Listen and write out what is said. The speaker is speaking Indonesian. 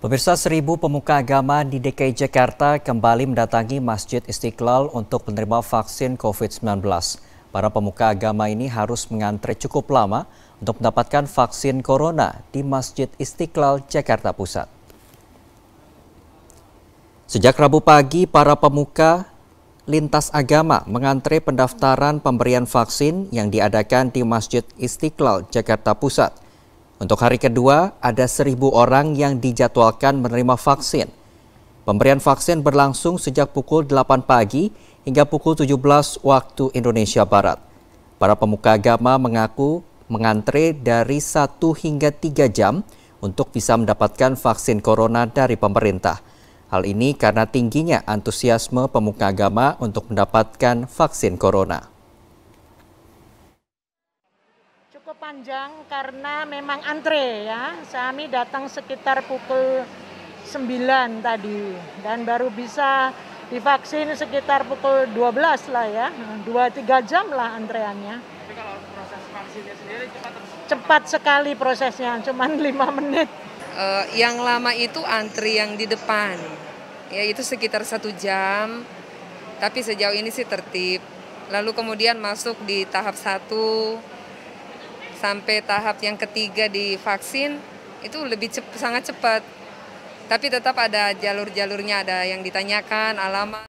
Pemirsa seribu pemuka agama di DKI Jakarta kembali mendatangi Masjid Istiqlal untuk menerima vaksin COVID-19. Para pemuka agama ini harus mengantre cukup lama untuk mendapatkan vaksin corona di Masjid Istiqlal, Jakarta Pusat. Sejak Rabu pagi, para pemuka lintas agama mengantre pendaftaran pemberian vaksin yang diadakan di Masjid Istiqlal, Jakarta Pusat. Untuk hari kedua, ada seribu orang yang dijadwalkan menerima vaksin. Pemberian vaksin berlangsung sejak pukul 8 pagi hingga pukul 17 waktu Indonesia Barat. Para pemuka agama mengaku mengantre dari 1 hingga 3 jam untuk bisa mendapatkan vaksin corona dari pemerintah. Hal ini karena tingginya antusiasme pemuka agama untuk mendapatkan vaksin corona. panjang karena memang antre ya. Kami datang sekitar pukul 9 tadi dan baru bisa divaksin sekitar pukul 12 lah ya. 2-3 jam lah antreannya. Tapi kalau proses vaksinnya sendiri cepat? Cepat sekali prosesnya, cuman 5 menit. Uh, yang lama itu antri yang di depan, ya itu sekitar satu jam, tapi sejauh ini sih tertib. Lalu kemudian masuk di tahap satu, sampai tahap yang ketiga di vaksin itu lebih cep sangat cepat. Tapi tetap ada jalur-jalurnya, ada yang ditanyakan, alamat.